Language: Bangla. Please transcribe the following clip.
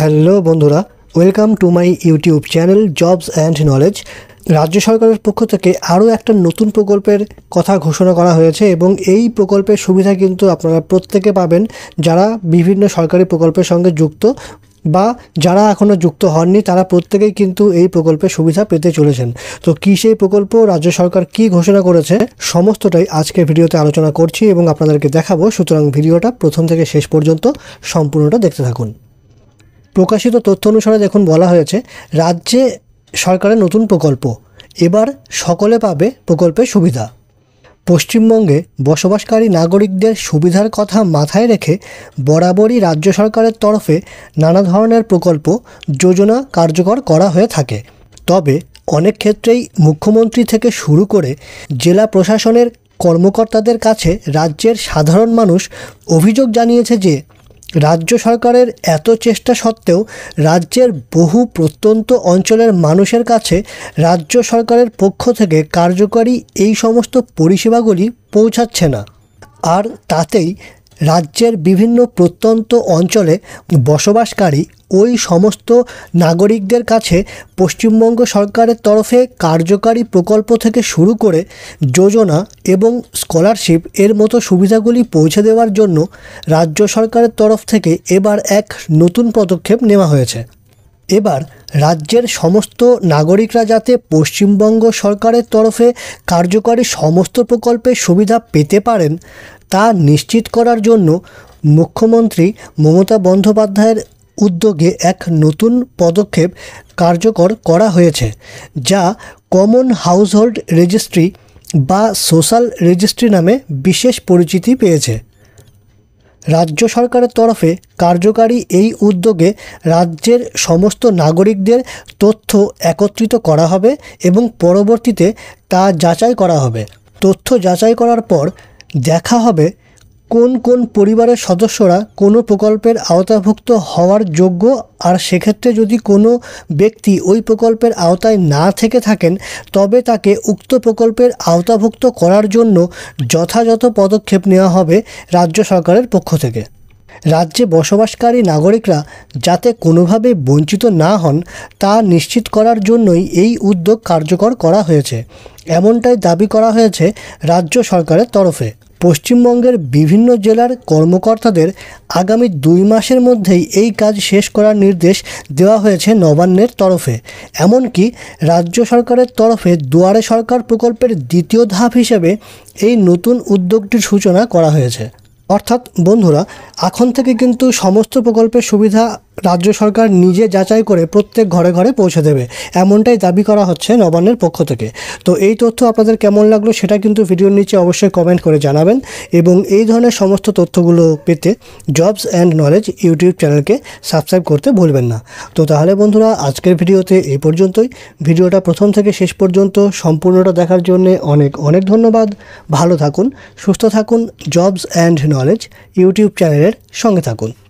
হ্যালো বন্ধুরা welcome to my YouTube channel jobs and knowledge রাজ্য সরকারের পক্ষ থেকে আরও একটা নতুন প্রকল্পের কথা ঘোষণা করা হয়েছে এবং এই প্রকল্পের সুবিধা কিন্তু আপনারা প্রত্যেকে পাবেন যারা বিভিন্ন সরকারি প্রকল্পের সঙ্গে যুক্ত বা যারা এখনও যুক্ত হননি তারা প্রত্যেকেই কিন্তু এই প্রকল্পের সুবিধা পেতে চলেছেন তো কী সেই প্রকল্প রাজ্য সরকার কি ঘোষণা করেছে সমস্তটাই আজকে ভিডিওতে আলোচনা করছি এবং আপনাদেরকে দেখাবো সুতরাং ভিডিওটা প্রথম থেকে শেষ পর্যন্ত সম্পূর্ণটা দেখতে থাকুন প্রকাশিত তথ্য অনুসারে দেখুন বলা হয়েছে রাজ্যে সরকারের নতুন প্রকল্প এবার সকলে পাবে প্রকল্পের সুবিধা পশ্চিমবঙ্গে বসবাসকারী নাগরিকদের সুবিধার কথা মাথায় রেখে বরাবরই রাজ্য সরকারের তরফে নানা ধরনের প্রকল্প যোজনা কার্যকর করা হয়ে থাকে তবে অনেক ক্ষেত্রেই মুখ্যমন্ত্রী থেকে শুরু করে জেলা প্রশাসনের কর্মকর্তাদের কাছে রাজ্যের সাধারণ মানুষ অভিযোগ জানিয়েছে যে রাজ্য সরকারের এত চেষ্টা সত্ত্বেও রাজ্যের বহু প্রত্যন্ত অঞ্চলের মানুষের কাছে রাজ্য সরকারের পক্ষ থেকে কার্যকরী এই সমস্ত পরিষেবাগুলি পৌঁছাচ্ছে না আর তাতেই রাজ্যের বিভিন্ন প্রত্যন্ত অঞ্চলে বসবাসকারী ওই সমস্ত নাগরিকদের কাছে পশ্চিমবঙ্গ সরকারের তরফে কার্যকারী প্রকল্প থেকে শুরু করে যোজনা এবং স্কলারশিপ এর মতো সুবিধাগুলি পৌঁছে দেওয়ার জন্য রাজ্য সরকারের তরফ থেকে এবার এক নতুন পদক্ষেপ নেওয়া হয়েছে এবার রাজ্যের সমস্ত নাগরিকরা যাতে পশ্চিমবঙ্গ সরকারের তরফে কার্যকারী সমস্ত প্রকল্পের সুবিধা পেতে পারেন তা নিশ্চিত করার জন্য মুখ্যমন্ত্রী মমতা বন্দ্যোপাধ্যায়ের উদ্যোগে এক নতুন পদক্ষেপ কার্যকর করা হয়েছে যা কমন হাউসহোল্ড রেজিস্ট্রি বা সোশ্যাল রেজিস্ট্রি নামে বিশেষ পরিচিতি পেয়েছে রাজ্য সরকারের তরফে কার্যকারী এই উদ্যোগে রাজ্যের সমস্ত নাগরিকদের তথ্য একত্রিত করা হবে এবং পরবর্তীতে তা যাচাই করা হবে তথ্য যাচাই করার পর দেখা হবে কোন কোন পরিবারের সদস্যরা কোনো প্রকল্পের আওতাভুক্ত হওয়ার যোগ্য আর সেক্ষেত্রে যদি কোনো ব্যক্তি ওই প্রকল্পের আওতায় না থেকে থাকেন তবে তাকে উক্ত প্রকল্পের আওতাভুক্ত করার জন্য যথাযথ পদক্ষেপ নেওয়া হবে রাজ্য সরকারের পক্ষ থেকে রাজ্যে বসবাসকারী নাগরিকরা যাতে কোনোভাবে বঞ্চিত না হন তা নিশ্চিত করার জন্যই এই উদ্যোগ কার্যকর করা হয়েছে এমনটাই দাবি করা হয়েছে রাজ্য সরকারের তরফে পশ্চিমবঙ্গের বিভিন্ন জেলার কর্মকর্তাদের আগামী দুই মাসের মধ্যেই এই কাজ শেষ করার নির্দেশ দেওয়া হয়েছে নবান্নের তরফে এমনকি রাজ্য সরকারের তরফে দুয়ারে সরকার প্রকল্পের দ্বিতীয় ধাপ হিসেবে এই নতুন উদ্যোগটির সূচনা করা হয়েছে অর্থাৎ বন্ধুরা এখন থেকে কিন্তু সমস্ত প্রকল্পের সুবিধা রাজ্য সরকার নিজে যাচাই করে প্রত্যেক ঘরে ঘরে পৌঁছে দেবে এমনটাই দাবি করা হচ্ছে নবান্নের পক্ষ থেকে তো এই তথ্য আপনাদের কেমন লাগলো সেটা কিন্তু ভিডিওর নিচে অবশ্যই কমেন্ট করে জানাবেন এবং এই ধরনের সমস্ত তথ্যগুলো পেতে জবস অ্যান্ড নলেজ ইউটিউব চ্যানেলকে সাবস্ক্রাইব করতে ভুলবেন না তো তাহলে বন্ধুরা আজকের ভিডিওতে এই পর্যন্তই ভিডিওটা প্রথম থেকে শেষ পর্যন্ত সম্পূর্ণটা দেখার জন্য অনেক অনেক ধন্যবাদ ভালো থাকুন সুস্থ থাকুন জবস অ্যান্ড নলেজ ইউটিউব চ্যানেলের সঙ্গে থাকুন